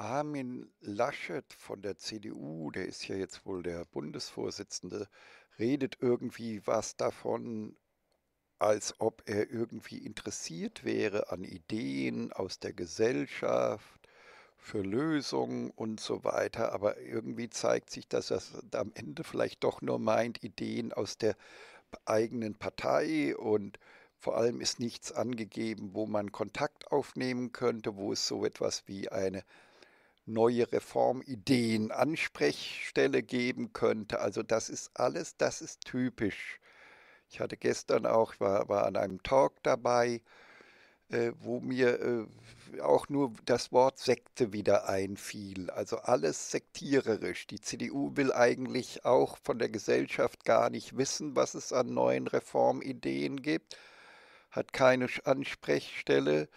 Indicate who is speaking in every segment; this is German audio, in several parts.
Speaker 1: Armin Laschet von der CDU, der ist ja jetzt wohl der Bundesvorsitzende, redet irgendwie was davon, als ob er irgendwie interessiert wäre an Ideen aus der Gesellschaft, für Lösungen und so weiter. Aber irgendwie zeigt sich, dass er am Ende vielleicht doch nur meint, Ideen aus der eigenen Partei und vor allem ist nichts angegeben, wo man Kontakt aufnehmen könnte, wo es so etwas wie eine neue Reformideen Ansprechstelle geben könnte. Also das ist alles, das ist typisch. Ich hatte gestern auch, war, war an einem Talk dabei, äh, wo mir äh, auch nur das Wort Sekte wieder einfiel. Also alles sektiererisch. Die CDU will eigentlich auch von der Gesellschaft gar nicht wissen, was es an neuen Reformideen gibt, hat keine Ansprechstelle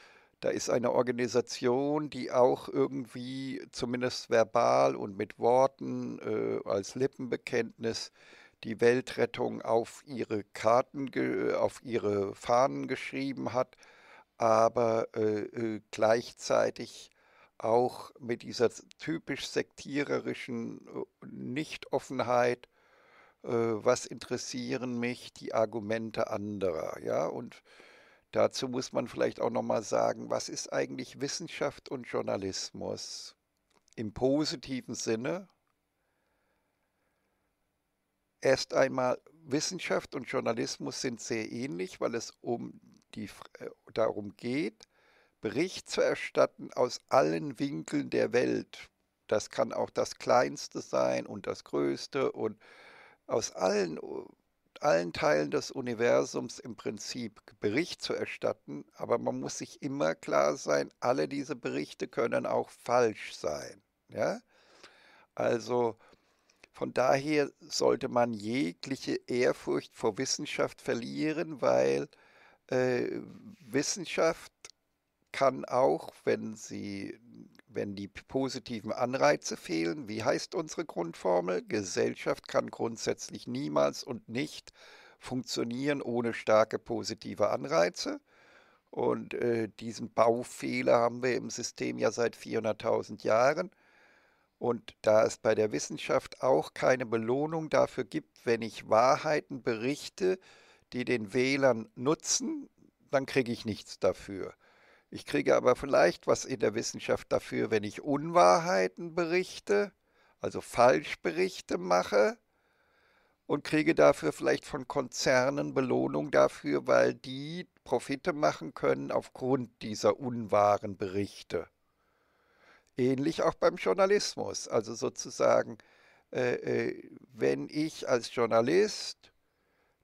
Speaker 1: da ist eine Organisation, die auch irgendwie zumindest verbal und mit Worten äh, als Lippenbekenntnis die Weltrettung auf ihre Karten, auf ihre Fahnen geschrieben hat, aber äh, äh gleichzeitig auch mit dieser typisch sektiererischen äh, Nichtoffenheit äh, was interessieren mich die Argumente anderer, ja, und Dazu muss man vielleicht auch nochmal sagen, was ist eigentlich Wissenschaft und Journalismus? Im positiven Sinne. Erst einmal, Wissenschaft und Journalismus sind sehr ähnlich, weil es um die, äh, darum geht, Bericht zu erstatten aus allen Winkeln der Welt. Das kann auch das Kleinste sein und das Größte und aus allen äh, allen Teilen des Universums im Prinzip Bericht zu erstatten, aber man muss sich immer klar sein, alle diese Berichte können auch falsch sein. Ja? Also von daher sollte man jegliche Ehrfurcht vor Wissenschaft verlieren, weil äh, Wissenschaft kann auch, wenn, sie, wenn die positiven Anreize fehlen, wie heißt unsere Grundformel? Gesellschaft kann grundsätzlich niemals und nicht funktionieren ohne starke positive Anreize. Und äh, diesen Baufehler haben wir im System ja seit 400.000 Jahren. Und da es bei der Wissenschaft auch keine Belohnung dafür gibt, wenn ich Wahrheiten berichte, die den Wählern nutzen, dann kriege ich nichts dafür. Ich kriege aber vielleicht was in der Wissenschaft dafür, wenn ich Unwahrheiten berichte, also Falschberichte mache und kriege dafür vielleicht von Konzernen Belohnung dafür, weil die Profite machen können aufgrund dieser unwahren Berichte. Ähnlich auch beim Journalismus. Also sozusagen, äh, äh wenn ich als Journalist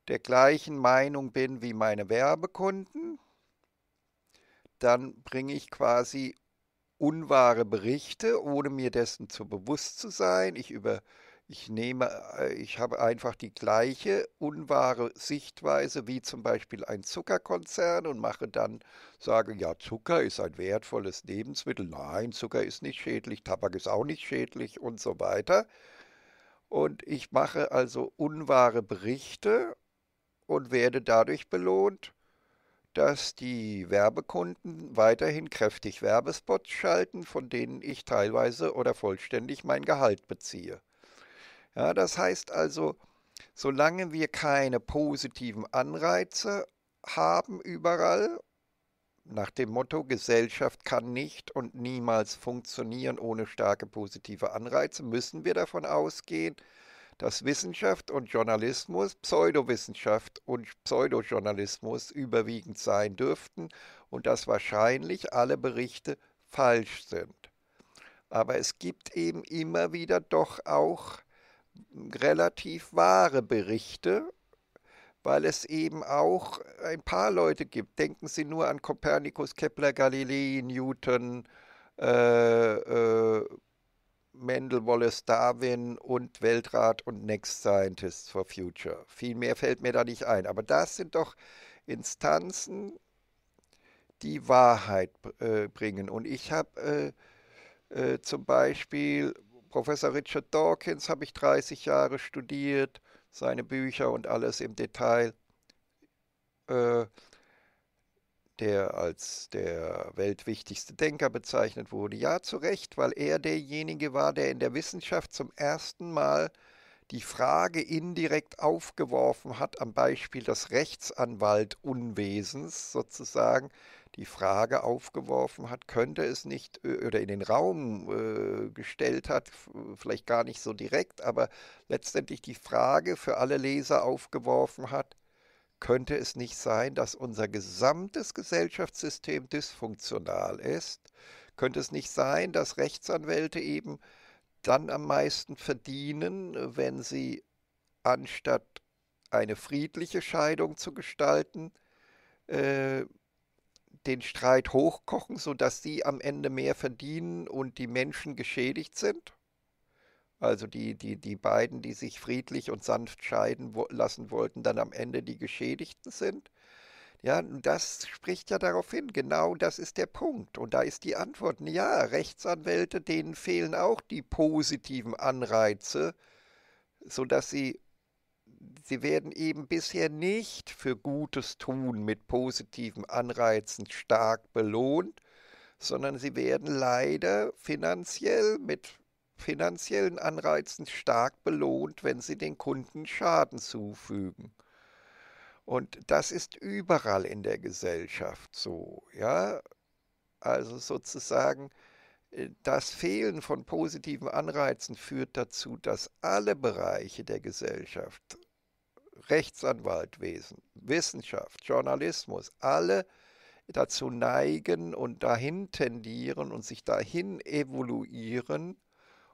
Speaker 1: der gleichen Meinung bin wie meine Werbekunden, dann bringe ich quasi unwahre Berichte, ohne mir dessen zu bewusst zu sein. Ich über ich nehme, äh, ich habe einfach die gleiche unwahre Sichtweise wie zum Beispiel ein Zuckerkonzern und mache dann, sage, ja, Zucker ist ein wertvolles Lebensmittel. Nein, Zucker ist nicht schädlich, Tabak ist auch nicht schädlich und so weiter. Und ich mache also unwahre Berichte und werde dadurch belohnt dass die Werbekunden weiterhin kräftig Werbespots schalten, von denen ich teilweise oder vollständig mein Gehalt beziehe. Ja, das heißt also, solange wir keine positiven Anreize haben überall, nach dem Motto Gesellschaft kann nicht und niemals funktionieren ohne starke positive Anreize, müssen wir davon ausgehen, dass Wissenschaft und Journalismus, Pseudowissenschaft und Pseudojournalismus überwiegend sein dürften und dass wahrscheinlich alle Berichte falsch sind. Aber es gibt eben immer wieder doch auch relativ wahre Berichte weil es eben auch ein paar Leute gibt. Denken Sie nur an Kopernikus, Kepler, Galilei, Newton, äh, äh, Mendel, Wallace Darwin und Weltrat und Next Scientists for Future. Viel mehr fällt mir da nicht ein. Aber das sind doch Instanzen, die Wahrheit äh, bringen. Und ich habe äh, äh, zum Beispiel Professor Richard Dawkins, habe ich 30 Jahre studiert, seine Bücher und alles im Detail. Äh, der als der weltwichtigste Denker bezeichnet wurde. Ja, zu Recht, weil er derjenige war, der in der Wissenschaft zum ersten Mal die Frage indirekt aufgeworfen hat, am Beispiel des Rechtsanwaltunwesens sozusagen, die Frage aufgeworfen hat, könnte es nicht äh, oder in den Raum äh, gestellt hat, vielleicht gar nicht so direkt, aber letztendlich die Frage für alle Leser aufgeworfen hat, könnte es nicht sein, dass unser gesamtes Gesellschaftssystem dysfunktional ist? Könnte es nicht sein, dass Rechtsanwälte eben dann am meisten verdienen, wenn sie anstatt eine friedliche Scheidung zu gestalten, äh, den Streit hochkochen, sodass sie am Ende mehr verdienen und die Menschen geschädigt sind? also die, die, die beiden, die sich friedlich und sanft scheiden wo, lassen wollten, dann am Ende die Geschädigten sind. Ja, das spricht ja darauf hin, genau das ist der Punkt. Und da ist die Antwort, ja, Rechtsanwälte, denen fehlen auch die positiven Anreize, sodass sie, sie werden eben bisher nicht für gutes Tun mit positiven Anreizen stark belohnt, sondern sie werden leider finanziell mit finanziellen Anreizen stark belohnt, wenn sie den Kunden Schaden zufügen. Und das ist überall in der Gesellschaft so, ja. Also sozusagen äh, das Fehlen von positiven Anreizen führt dazu, dass alle Bereiche der Gesellschaft, Rechtsanwaltwesen, Wissenschaft, Journalismus, alle dazu neigen und dahin tendieren und sich dahin evoluieren,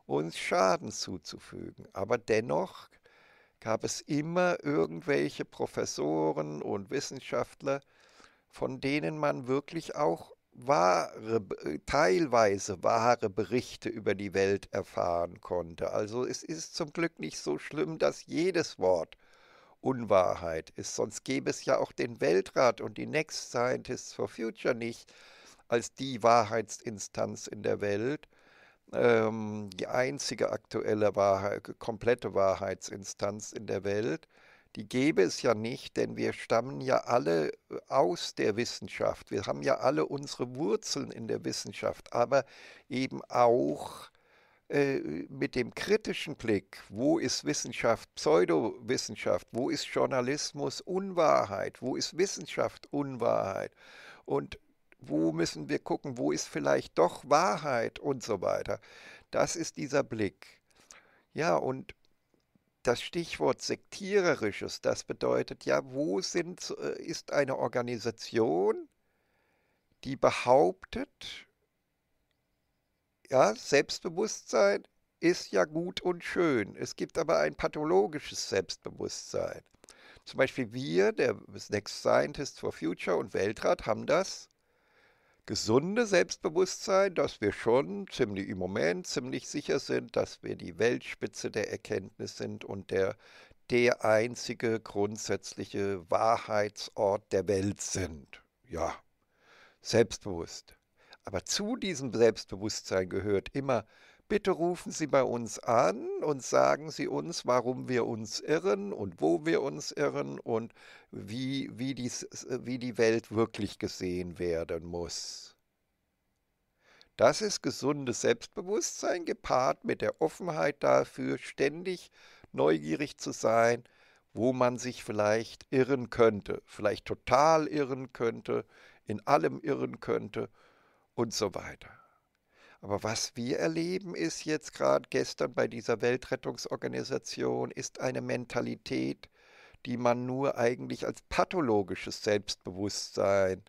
Speaker 1: uns Schaden zuzufügen. Aber dennoch gab es immer irgendwelche Professoren und Wissenschaftler, von denen man wirklich auch wahre, äh, teilweise wahre Berichte über die Welt erfahren konnte. Also es ist zum Glück nicht so schlimm, dass jedes Wort Unwahrheit ist. Sonst gäbe es ja auch den Weltrat und die Next Scientists for Future nicht als die Wahrheitsinstanz in der Welt ähm, die einzige aktuelle Wahrheit, komplette Wahrheitsinstanz in der Welt. Die gäbe es ja nicht, denn wir stammen ja alle äh, aus der Wissenschaft. Wir haben ja alle unsere Wurzeln in der Wissenschaft, aber eben auch äh, mit dem kritischen Blick, wo ist Wissenschaft Pseudowissenschaft, wo ist Journalismus Unwahrheit, wo ist Wissenschaft Unwahrheit. Und wo müssen wir gucken, wo ist vielleicht doch Wahrheit und so weiter. Das ist dieser Blick. Ja, und das Stichwort sektiererisches, das bedeutet ja, wo sind, äh, ist eine Organisation, die behauptet, ja, Selbstbewusstsein ist ja gut und schön. Es gibt aber ein pathologisches Selbstbewusstsein. Zum Beispiel wir, der Next Scientist for Future und Weltrat, haben das gesunde Selbstbewusstsein, dass wir schon ziemlich im Moment ziemlich sicher sind, dass wir die Weltspitze der Erkenntnis sind und der, der einzige grundsätzliche Wahrheitsort der Welt sind. Ja, selbstbewusst. Aber zu diesem Selbstbewusstsein gehört immer Bitte rufen Sie bei uns an und sagen Sie uns, warum wir uns irren und wo wir uns irren und wie, wie, dies, wie die Welt wirklich gesehen werden muss. Das ist gesundes Selbstbewusstsein gepaart mit der Offenheit dafür, ständig neugierig zu sein, wo man sich vielleicht irren könnte, vielleicht total irren könnte, in allem irren könnte und so weiter. Aber was wir erleben, ist jetzt gerade gestern bei dieser Weltrettungsorganisation, ist eine Mentalität, die man nur eigentlich als pathologisches Selbstbewusstsein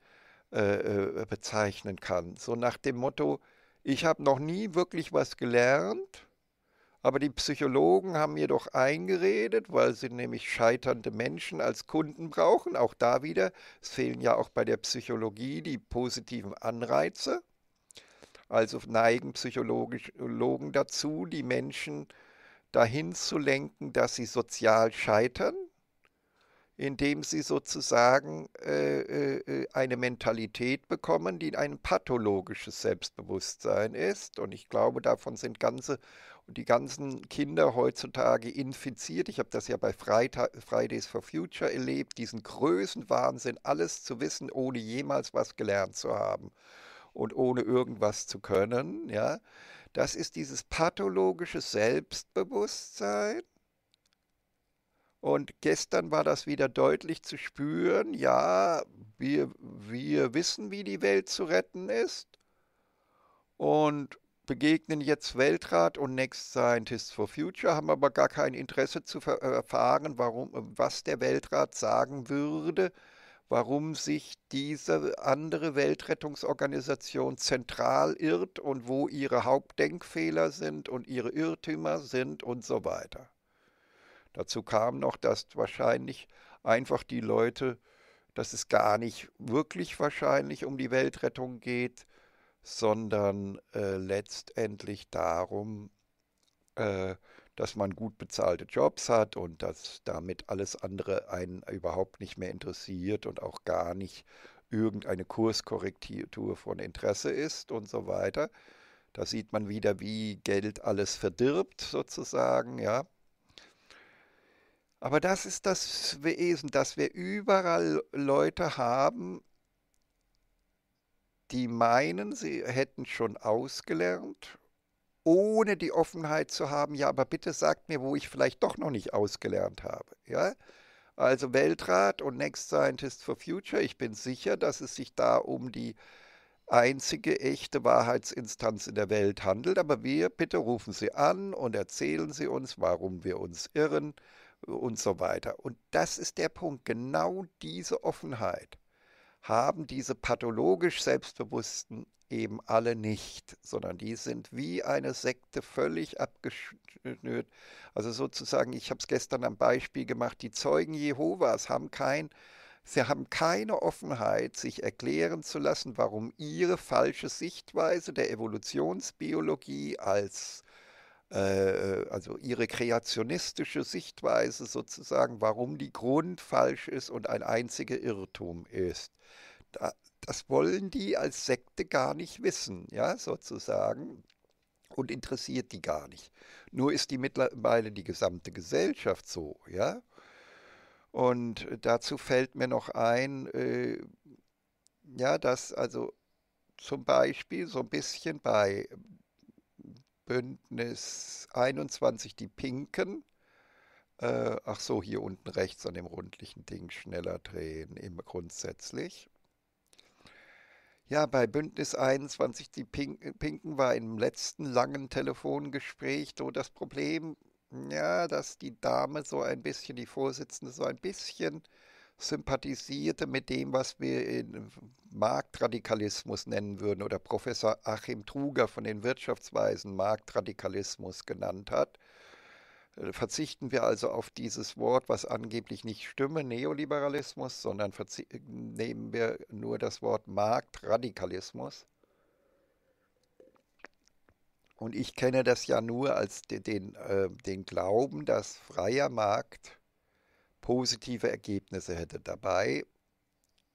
Speaker 1: äh, äh, bezeichnen kann. So nach dem Motto, ich habe noch nie wirklich was gelernt, aber die Psychologen haben mir doch eingeredet, weil sie nämlich scheiternde Menschen als Kunden brauchen. Auch da wieder, es fehlen ja auch bei der Psychologie die positiven Anreize. Also neigen Psychologen äh, dazu, die Menschen dahin zu lenken, dass sie sozial scheitern, indem sie sozusagen äh, äh, äh, eine Mentalität bekommen, die ein pathologisches Selbstbewusstsein ist. Und ich glaube, davon sind ganze die ganzen Kinder heutzutage infiziert. Ich habe das ja bei Fridays for Future erlebt, diesen Größenwahnsinn, alles zu wissen, ohne jemals was gelernt zu haben und ohne irgendwas zu können, ja, das ist dieses pathologische Selbstbewusstsein. Und gestern war das wieder deutlich zu spüren, ja, wir, wir wissen, wie die Welt zu retten ist und begegnen jetzt Weltrat und Next Scientists for Future, haben aber gar kein Interesse zu äh, erfahren, warum, was der Weltrat sagen würde, warum sich diese andere Weltrettungsorganisation zentral irrt und wo ihre Hauptdenkfehler sind und ihre Irrtümer sind und so weiter. Dazu kam noch, dass wahrscheinlich einfach die Leute, dass es gar nicht wirklich wahrscheinlich um die Weltrettung geht, sondern äh, letztendlich darum, äh, dass man gut bezahlte Jobs hat und dass damit alles andere einen überhaupt nicht mehr interessiert und auch gar nicht irgendeine Kurskorrektur von Interesse ist und so weiter. Da sieht man wieder, wie Geld alles verdirbt sozusagen, ja. Aber das ist das Wesen, dass wir überall Leute haben, die meinen, sie hätten schon ausgelernt ohne die Offenheit zu haben, ja, aber bitte sagt mir, wo ich vielleicht doch noch nicht ausgelernt habe. Ja? Also Weltrat und Next Scientist for Future, ich bin sicher, dass es sich da um die einzige echte Wahrheitsinstanz in der Welt handelt, aber wir, bitte rufen Sie an und erzählen Sie uns, warum wir uns irren und so weiter. Und das ist der Punkt, genau diese Offenheit haben diese pathologisch selbstbewussten eben alle nicht, sondern die sind wie eine Sekte völlig abgeschnürt. Also sozusagen, ich habe es gestern am Beispiel gemacht, die Zeugen Jehovas haben kein, sie haben keine Offenheit, sich erklären zu lassen, warum ihre falsche Sichtweise der Evolutionsbiologie als äh, äh, also ihre kreationistische Sichtweise sozusagen, warum die Grund falsch ist und ein einziger Irrtum ist das wollen die als Sekte gar nicht wissen, ja, sozusagen. Und interessiert die gar nicht. Nur ist die mittlerweile die gesamte Gesellschaft so, ja. Und dazu fällt mir noch ein, äh, ja, dass also zum Beispiel so ein bisschen bei Bündnis 21 die Pinken, äh, ach so, hier unten rechts an dem rundlichen Ding schneller drehen, immer grundsätzlich. Ja, bei Bündnis 21, die äh, Pinken, war im letzten langen Telefongespräch so das Problem, ja, dass die Dame so ein bisschen, die Vorsitzende so ein bisschen sympathisierte mit dem, was wir Marktradikalismus nennen würden oder Professor Achim Truger von den Wirtschaftsweisen Marktradikalismus genannt hat. Äh, verzichten wir also auf dieses Wort, was angeblich nicht stimme, Neoliberalismus, sondern äh, nehmen wir nur das Wort Marktradikalismus. Und ich kenne das ja nur als den, den, äh, den Glauben, dass freier Markt positive Ergebnisse hätte. Dabei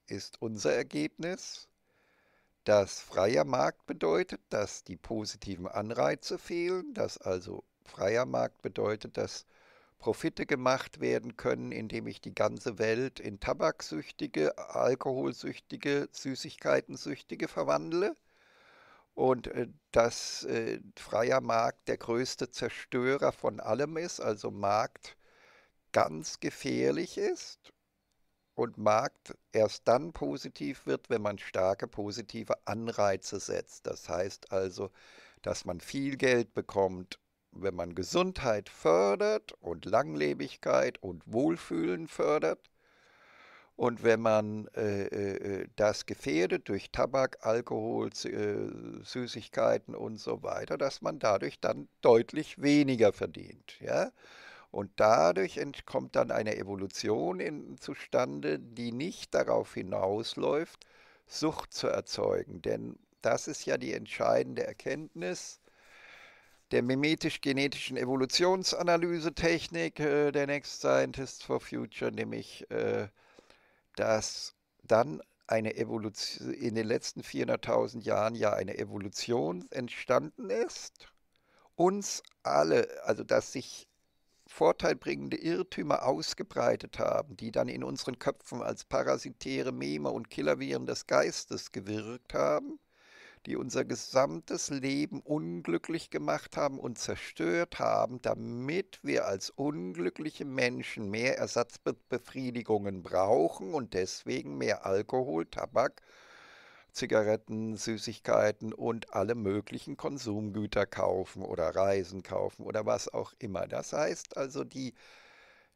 Speaker 1: ist unser Ergebnis, dass freier Markt bedeutet, dass die positiven Anreize fehlen, dass also Freier Markt bedeutet, dass Profite gemacht werden können, indem ich die ganze Welt in Tabaksüchtige, Alkoholsüchtige, Süßigkeitensüchtige verwandle und äh, dass äh, freier Markt der größte Zerstörer von allem ist, also Markt ganz gefährlich ist und Markt erst dann positiv wird, wenn man starke positive Anreize setzt. Das heißt also, dass man viel Geld bekommt wenn man Gesundheit fördert und Langlebigkeit und Wohlfühlen fördert und wenn man äh, äh, äh das gefährdet durch Tabak, Alkohol, äh, Süßigkeiten und so weiter, dass man dadurch dann deutlich weniger verdient. Ja? Und dadurch kommt dann eine Evolution in, zustande, die nicht darauf hinausläuft, Sucht zu erzeugen. Denn das ist ja die entscheidende Erkenntnis, der mimetisch-genetischen Evolutionsanalyse-Technik äh, der Next Scientist for Future, nämlich äh, dass dann eine Evolution in den letzten 400.000 Jahren ja eine Evolution entstanden ist, uns alle, also dass sich vorteilbringende Irrtümer ausgebreitet haben, die dann in unseren Köpfen als parasitäre Meme und Killerviren des Geistes gewirkt haben die unser gesamtes Leben unglücklich gemacht haben und zerstört haben, damit wir als unglückliche Menschen mehr Ersatzbefriedigungen brauchen und deswegen mehr Alkohol, Tabak, Zigaretten, Süßigkeiten und alle möglichen Konsumgüter kaufen oder Reisen kaufen oder was auch immer. Das heißt also, die,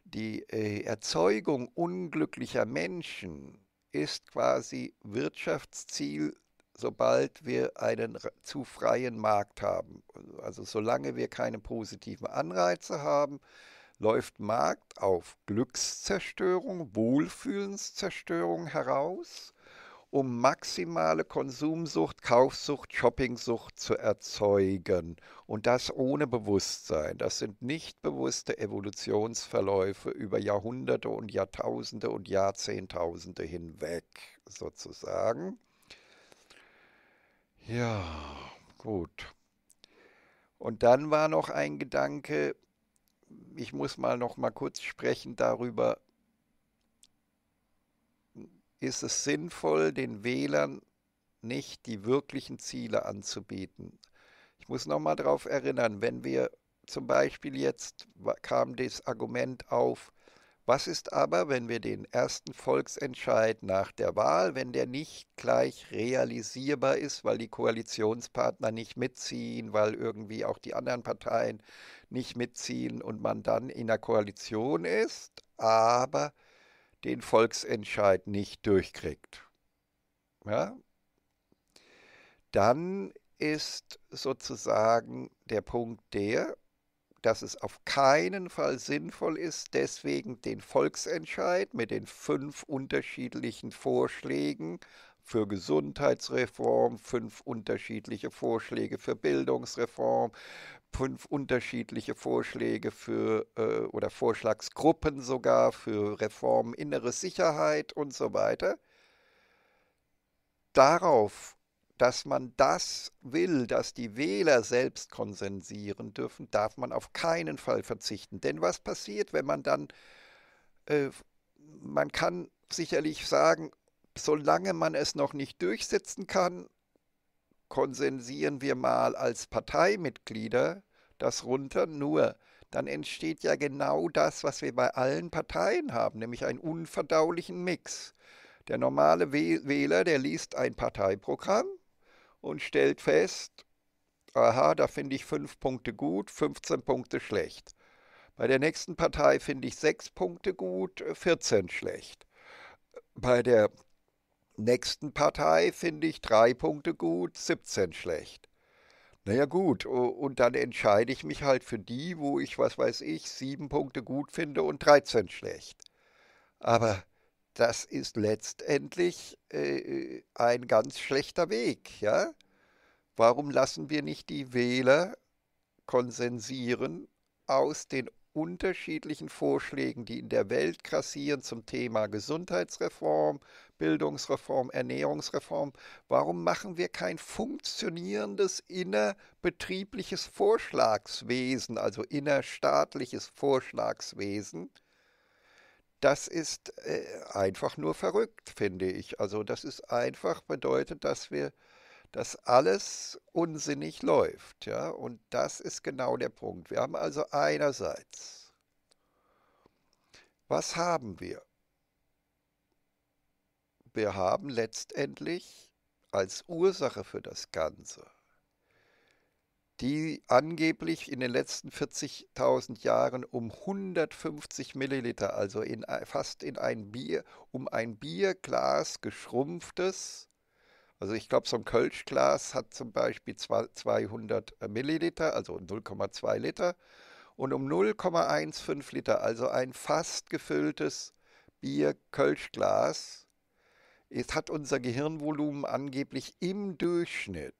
Speaker 1: die äh, Erzeugung unglücklicher Menschen ist quasi Wirtschaftsziel sobald wir einen zu freien Markt haben. Also solange wir keine positiven Anreize haben, läuft Markt auf Glückszerstörung, Wohlfühlenszerstörung heraus, um maximale Konsumsucht, Kaufsucht, Shoppingsucht zu erzeugen. Und das ohne Bewusstsein. Das sind nicht bewusste Evolutionsverläufe über Jahrhunderte und Jahrtausende und Jahrzehntausende hinweg sozusagen. Ja, gut. Und dann war noch ein Gedanke, ich muss mal noch mal kurz sprechen darüber, ist es sinnvoll, den Wählern nicht die wirklichen Ziele anzubieten. Ich muss noch mal darauf erinnern, wenn wir zum Beispiel jetzt kam das Argument auf, was ist aber, wenn wir den ersten Volksentscheid nach der Wahl, wenn der nicht gleich realisierbar ist, weil die Koalitionspartner nicht mitziehen, weil irgendwie auch die anderen Parteien nicht mitziehen und man dann in der Koalition ist, aber den Volksentscheid nicht durchkriegt? Ja? Dann ist sozusagen der Punkt der, dass es auf keinen Fall sinnvoll ist, deswegen den Volksentscheid mit den fünf unterschiedlichen Vorschlägen für Gesundheitsreform, fünf unterschiedliche Vorschläge für Bildungsreform, fünf unterschiedliche Vorschläge für äh, oder Vorschlagsgruppen sogar für Reformen innere Sicherheit und so weiter. Darauf dass man das will, dass die Wähler selbst konsensieren dürfen, darf man auf keinen Fall verzichten. Denn was passiert, wenn man dann, äh, man kann sicherlich sagen, solange man es noch nicht durchsetzen kann, konsensieren wir mal als Parteimitglieder das runter, nur dann entsteht ja genau das, was wir bei allen Parteien haben, nämlich einen unverdaulichen Mix. Der normale Wähler, der liest ein Parteiprogramm und stellt fest, aha, da finde ich 5 Punkte gut, 15 Punkte schlecht. Bei der nächsten Partei finde ich 6 Punkte gut, 14 schlecht. Bei der nächsten Partei finde ich 3 Punkte gut, 17 schlecht. Naja gut, und dann entscheide ich mich halt für die, wo ich, was weiß ich, 7 Punkte gut finde und 13 schlecht. Aber das ist letztendlich äh, ein ganz schlechter Weg. Ja? Warum lassen wir nicht die Wähler konsensieren aus den unterschiedlichen Vorschlägen, die in der Welt grassieren zum Thema Gesundheitsreform, Bildungsreform, Ernährungsreform. Warum machen wir kein funktionierendes innerbetriebliches Vorschlagswesen, also innerstaatliches Vorschlagswesen? das ist äh, einfach nur verrückt, finde ich. Also das ist einfach bedeutet, dass wir, dass alles unsinnig läuft, ja. Und das ist genau der Punkt. Wir haben also einerseits, was haben wir? Wir haben letztendlich als Ursache für das Ganze die angeblich in den letzten 40.000 Jahren um 150 Milliliter, also in, äh, fast in ein Bier, um ein Bierglas geschrumpftes, also ich glaube, so ein Kölschglas hat zum Beispiel 200 äh, Milliliter, also 0,2 Liter, und um 0,15 Liter, also ein fast gefülltes Bier-Kölschglas, hat unser Gehirnvolumen angeblich im Durchschnitt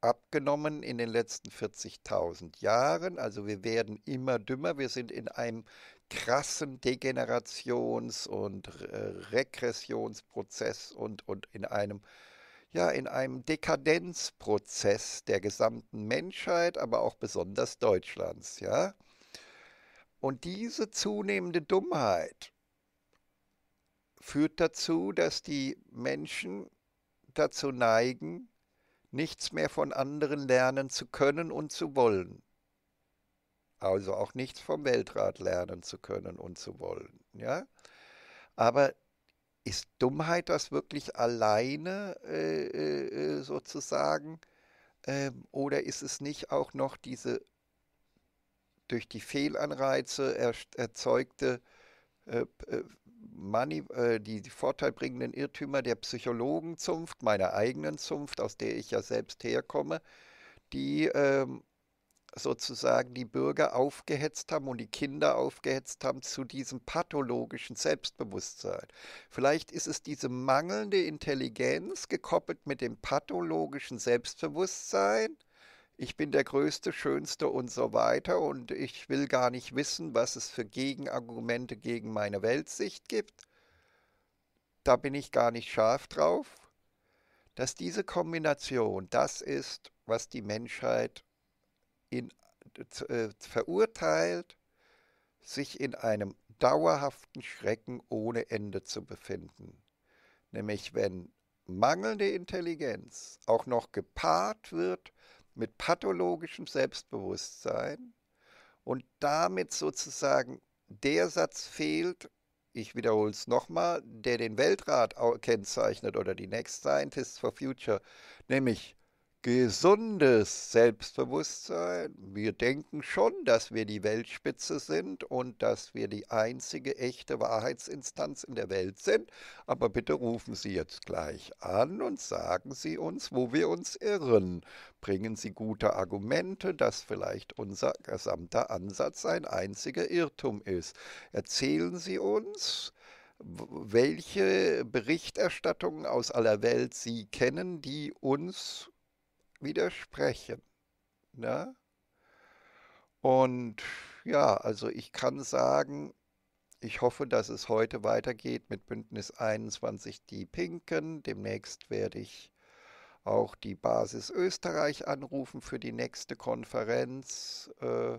Speaker 1: abgenommen in den letzten 40.000 Jahren. Also wir werden immer dümmer. Wir sind in einem krassen Degenerations- und äh, Regressionsprozess und, und in einem ja, in einem Dekadenzprozess der gesamten Menschheit, aber auch besonders Deutschlands, ja. Und diese zunehmende Dummheit führt dazu, dass die Menschen dazu neigen, nichts mehr von anderen lernen zu können und zu wollen. Also auch nichts vom Weltrat lernen zu können und zu wollen. Ja? Aber ist Dummheit das wirklich alleine äh, äh, äh sozusagen? Ähm, oder ist es nicht auch noch diese durch die Fehlanreize erzeugte äh, äh Mani, äh, die vorteilbringenden Irrtümer der Psychologenzunft, meiner eigenen Zunft, aus der ich ja selbst herkomme, die ähm, sozusagen die Bürger aufgehetzt haben und die Kinder aufgehetzt haben zu diesem pathologischen Selbstbewusstsein. Vielleicht ist es diese mangelnde Intelligenz gekoppelt mit dem pathologischen Selbstbewusstsein, ich bin der Größte, Schönste und so weiter und ich will gar nicht wissen, was es für Gegenargumente gegen meine Weltsicht gibt. Da bin ich gar nicht scharf drauf. Dass diese Kombination das ist, was die Menschheit in, äh, verurteilt, sich in einem dauerhaften Schrecken ohne Ende zu befinden. Nämlich wenn mangelnde Intelligenz auch noch gepaart wird mit pathologischem Selbstbewusstsein und damit sozusagen der Satz fehlt, ich wiederhole es nochmal, der den Weltrat kennzeichnet oder die Next Scientists for Future, nämlich gesundes Selbstbewusstsein. Wir denken schon, dass wir die Weltspitze sind und dass wir die einzige echte Wahrheitsinstanz in der Welt sind. Aber bitte rufen Sie jetzt gleich an und sagen Sie uns, wo wir uns irren. Bringen Sie gute Argumente, dass vielleicht unser gesamter Ansatz ein einziger Irrtum ist. Erzählen Sie uns, welche Berichterstattungen aus aller Welt Sie kennen, die uns widersprechen. Ne? Und ja, also ich kann sagen, ich hoffe, dass es heute weitergeht mit Bündnis 21 Die Pinken. Demnächst werde ich auch die Basis Österreich anrufen für die nächste Konferenz. Äh,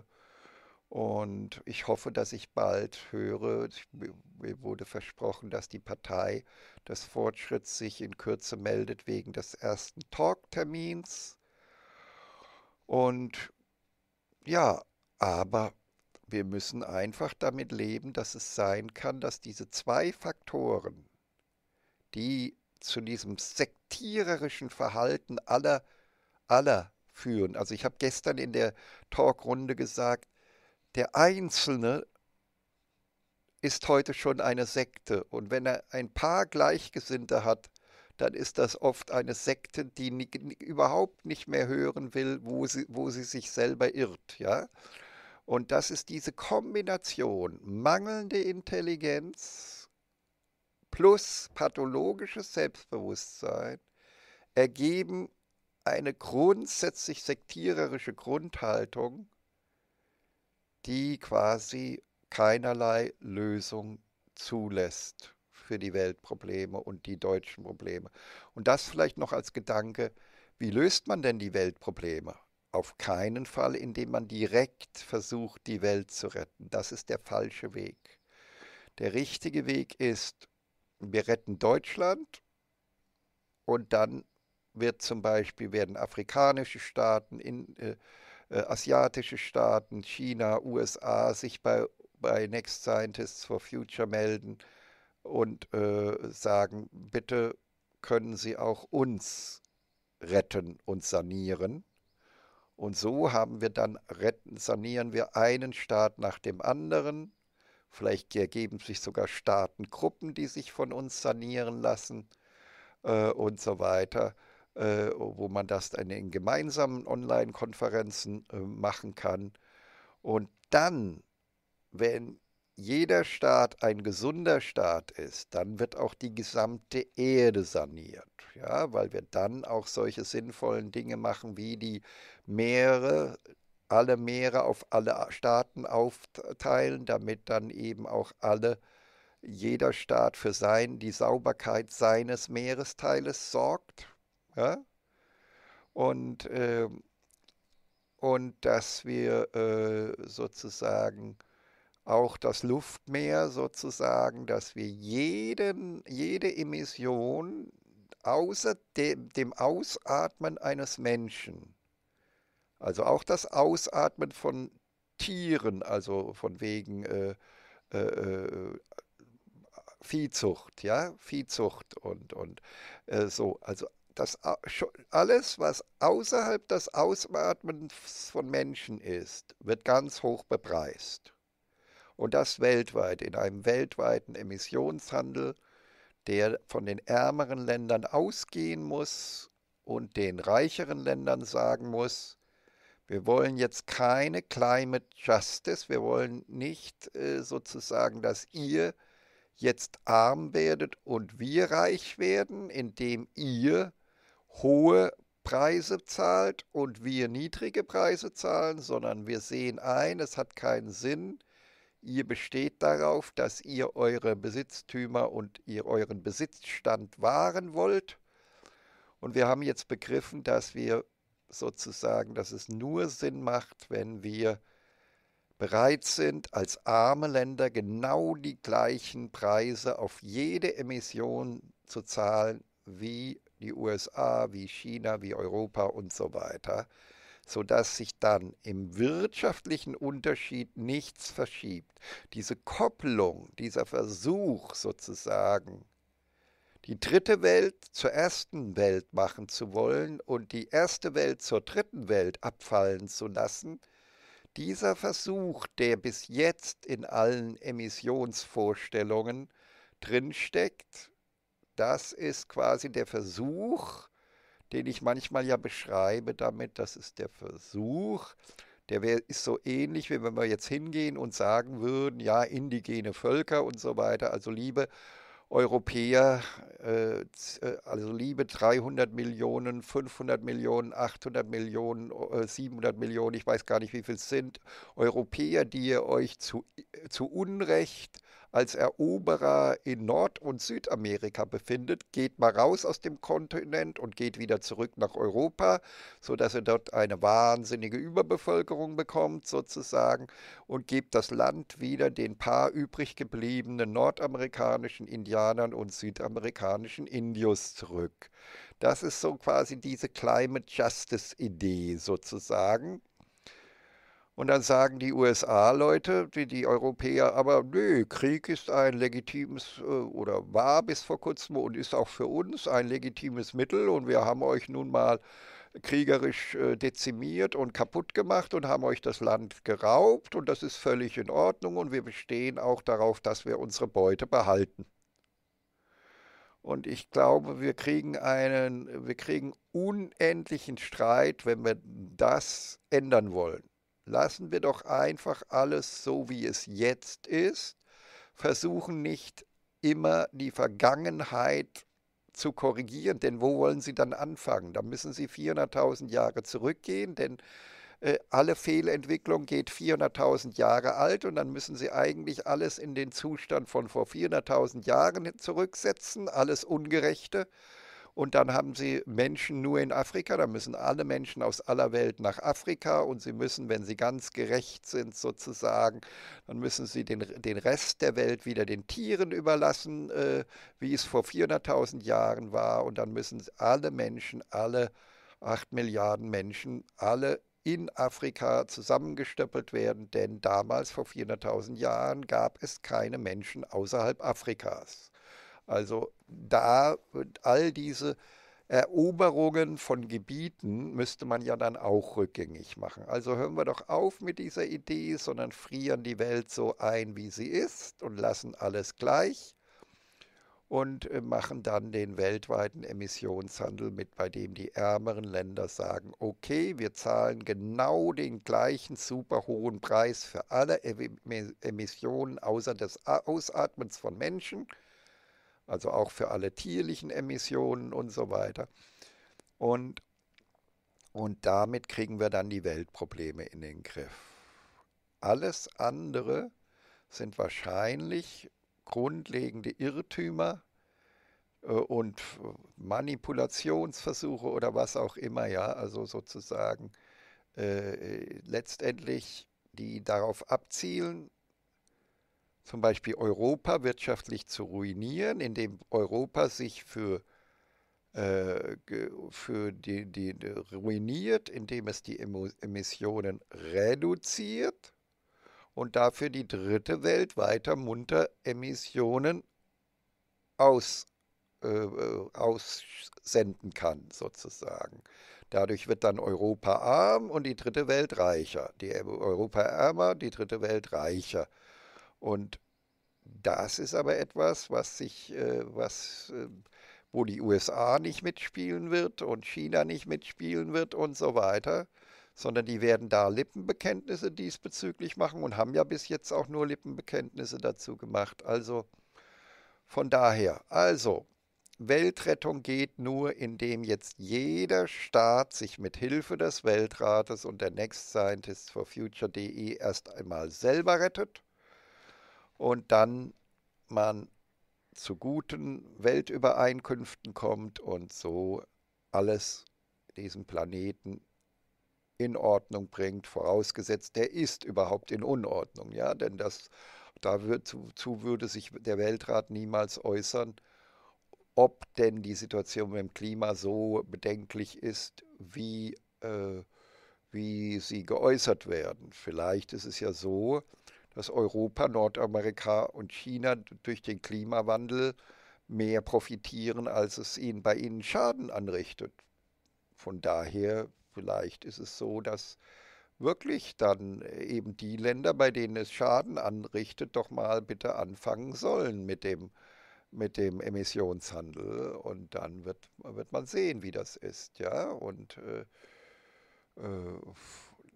Speaker 1: und ich hoffe, dass ich bald höre, mir wurde versprochen, dass die Partei des Fortschritts sich in Kürze meldet wegen des ersten Talktermins. Und ja, aber wir müssen einfach damit leben, dass es sein kann, dass diese zwei Faktoren, die zu diesem sektiererischen Verhalten aller, aller führen. Also ich habe gestern in der Talkrunde gesagt, der Einzelne ist heute schon eine Sekte. Und wenn er ein paar Gleichgesinnte hat, dann ist das oft eine Sekte, die überhaupt nicht mehr hören will, wo sie, wo sie sich selber irrt. Ja? Und das ist diese Kombination mangelnde Intelligenz plus pathologisches Selbstbewusstsein ergeben eine grundsätzlich sektiererische Grundhaltung, die quasi keinerlei Lösung zulässt für die Weltprobleme und die deutschen Probleme. Und das vielleicht noch als Gedanke, wie löst man denn die Weltprobleme? Auf keinen Fall, indem man direkt versucht, die Welt zu retten. Das ist der falsche Weg. Der richtige Weg ist, wir retten Deutschland und dann wird zum Beispiel werden afrikanische Staaten in, äh, äh, asiatische Staaten, China, USA sich bei, bei Next Scientists for Future melden und äh, sagen, bitte können Sie auch uns retten und sanieren. Und so haben wir dann retten, sanieren wir einen Staat nach dem anderen. Vielleicht ergeben sich sogar Staatengruppen, die sich von uns sanieren lassen äh, und so weiter äh, wo man das dann in gemeinsamen Online-Konferenzen äh, machen kann. Und dann, wenn jeder Staat ein gesunder Staat ist, dann wird auch die gesamte Erde saniert, ja, weil wir dann auch solche sinnvollen Dinge machen wie die Meere, alle Meere auf alle Staaten aufteilen, damit dann eben auch alle jeder Staat für sein die Sauberkeit seines Meeresteiles sorgt, ja? Und, äh, und dass wir äh, sozusagen auch das Luftmeer sozusagen, dass wir jeden, jede Emission außer dem, dem Ausatmen eines Menschen, also auch das Ausatmen von Tieren, also von wegen äh, äh, äh Viehzucht, ja, Viehzucht und, und äh, so, also das alles, was außerhalb des Ausatmens von Menschen ist, wird ganz hoch bepreist. Und das weltweit, in einem weltweiten Emissionshandel, der von den ärmeren Ländern ausgehen muss und den reicheren Ländern sagen muss, wir wollen jetzt keine Climate Justice, wir wollen nicht äh, sozusagen, dass ihr jetzt arm werdet und wir reich werden, indem ihr hohe Preise zahlt und wir niedrige Preise zahlen, sondern wir sehen ein, es hat keinen Sinn. Ihr besteht darauf, dass ihr eure Besitztümer und ihr euren Besitzstand wahren wollt. Und wir haben jetzt begriffen, dass wir sozusagen, dass es nur Sinn macht, wenn wir bereit sind, als arme Länder genau die gleichen Preise auf jede Emission zu zahlen wie die USA, wie China, wie Europa und so weiter, sodass sich dann im wirtschaftlichen Unterschied nichts verschiebt. Diese Kopplung, dieser Versuch sozusagen, die dritte Welt zur ersten Welt machen zu wollen und die erste Welt zur dritten Welt abfallen zu lassen, dieser Versuch, der bis jetzt in allen Emissionsvorstellungen drinsteckt, das ist quasi der Versuch, den ich manchmal ja beschreibe damit, das ist der Versuch, der wär, ist so ähnlich, wie wenn wir jetzt hingehen und sagen würden, ja, indigene Völker und so weiter, also liebe Europäer, äh, äh also liebe 300 Millionen, 500 Millionen, 800 Millionen, äh, 700 Millionen, ich weiß gar nicht, wie viel es sind, Europäer, die ihr euch zu, äh, zu Unrecht als Eroberer in Nord- und Südamerika befindet, geht mal raus aus dem Kontinent und geht wieder zurück nach Europa, sodass er dort eine wahnsinnige Überbevölkerung bekommt sozusagen und gibt das Land wieder den paar übrig gebliebenen nordamerikanischen Indianern und südamerikanischen Indios zurück. Das ist so quasi diese Climate Justice Idee sozusagen. Und dann sagen die USA-Leute, die, die Europäer, aber nö, Krieg ist ein legitimes äh, oder war bis vor kurzem und ist auch für uns ein legitimes Mittel und wir haben euch nun mal kriegerisch äh, dezimiert und kaputt gemacht und haben euch das Land geraubt und das ist völlig in Ordnung und wir bestehen auch darauf, dass wir unsere Beute behalten. Und ich glaube, wir kriegen einen, wir kriegen unendlichen Streit, wenn wir das ändern wollen. Lassen wir doch einfach alles so, wie es jetzt ist, versuchen nicht immer die Vergangenheit zu korrigieren, denn wo wollen Sie dann anfangen? Da müssen Sie 400.000 Jahre zurückgehen, denn äh, alle Fehlentwicklung geht 400.000 Jahre alt und dann müssen Sie eigentlich alles in den Zustand von vor 400.000 Jahren zurücksetzen, alles Ungerechte und dann haben sie Menschen nur in Afrika, da müssen alle Menschen aus aller Welt nach Afrika und sie müssen, wenn sie ganz gerecht sind sozusagen, dann müssen sie den, den Rest der Welt wieder den Tieren überlassen, äh, wie es vor 400.000 Jahren war. Und dann müssen alle Menschen, alle 8 Milliarden Menschen, alle in Afrika zusammengestöppelt werden, denn damals vor 400.000 Jahren gab es keine Menschen außerhalb Afrikas. Also da all diese Eroberungen von Gebieten müsste man ja dann auch rückgängig machen. Also hören wir doch auf mit dieser Idee, sondern frieren die Welt so ein, wie sie ist und lassen alles gleich und äh, machen dann den weltweiten Emissionshandel mit, bei dem die ärmeren Länder sagen, okay, wir zahlen genau den gleichen super hohen Preis für alle Emissionen außer des Ausatmens von Menschen also auch für alle tierlichen Emissionen und so weiter. Und, und damit kriegen wir dann die Weltprobleme in den Griff. Alles andere sind wahrscheinlich grundlegende Irrtümer äh, und Manipulationsversuche oder was auch immer, ja, also sozusagen äh, äh letztendlich die darauf abzielen, zum Beispiel Europa wirtschaftlich zu ruinieren, indem Europa sich für, äh, für die, die, ruiniert, indem es die Emissionen reduziert und dafür die dritte Welt weiter munter Emissionen aus, äh, äh, aussenden kann, sozusagen. Dadurch wird dann Europa arm und die dritte Welt reicher. Die Europa ärmer, die dritte Welt reicher. Und das ist aber etwas, was sich, äh, was, äh, wo die USA nicht mitspielen wird und China nicht mitspielen wird und so weiter, sondern die werden da Lippenbekenntnisse diesbezüglich machen und haben ja bis jetzt auch nur Lippenbekenntnisse dazu gemacht. Also von daher, also Weltrettung geht nur, indem jetzt jeder Staat sich mit Hilfe des Weltrates und der Next Scientists for Future.de erst einmal selber rettet und dann man zu guten Weltübereinkünften kommt und so alles diesen Planeten in Ordnung bringt, vorausgesetzt, der ist überhaupt in Unordnung, ja, denn das dazu zu würde sich der Weltrat niemals äußern, ob denn die Situation mit dem Klima so bedenklich ist, wie, äh, wie sie geäußert werden. Vielleicht ist es ja so, dass Europa, Nordamerika und China durch den Klimawandel mehr profitieren, als es ihnen bei ihnen Schaden anrichtet. Von daher, vielleicht ist es so, dass wirklich dann äh, eben die Länder, bei denen es Schaden anrichtet, doch mal bitte anfangen sollen mit dem, mit dem Emissionshandel. Und dann wird, wird man sehen, wie das ist. Ja? Und äh, äh,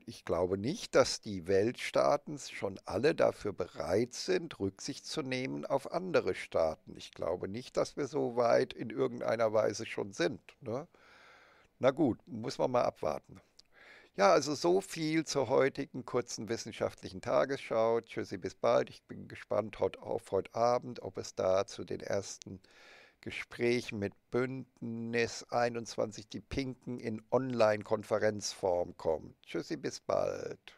Speaker 1: ich glaube nicht, dass die Weltstaaten schon alle dafür bereit sind, Rücksicht zu nehmen auf andere Staaten. Ich glaube nicht, dass wir so weit in irgendeiner Weise schon sind. Ne? Na gut, muss man mal abwarten. Ja, also so viel zur heutigen kurzen wissenschaftlichen Tagesschau. Tschüssi, bis bald. Ich bin gespannt auf heute Abend, ob es da zu den ersten Gespräch mit Bündnis 21 Die Pinken in Online-Konferenzform kommt. Tschüssi, bis bald.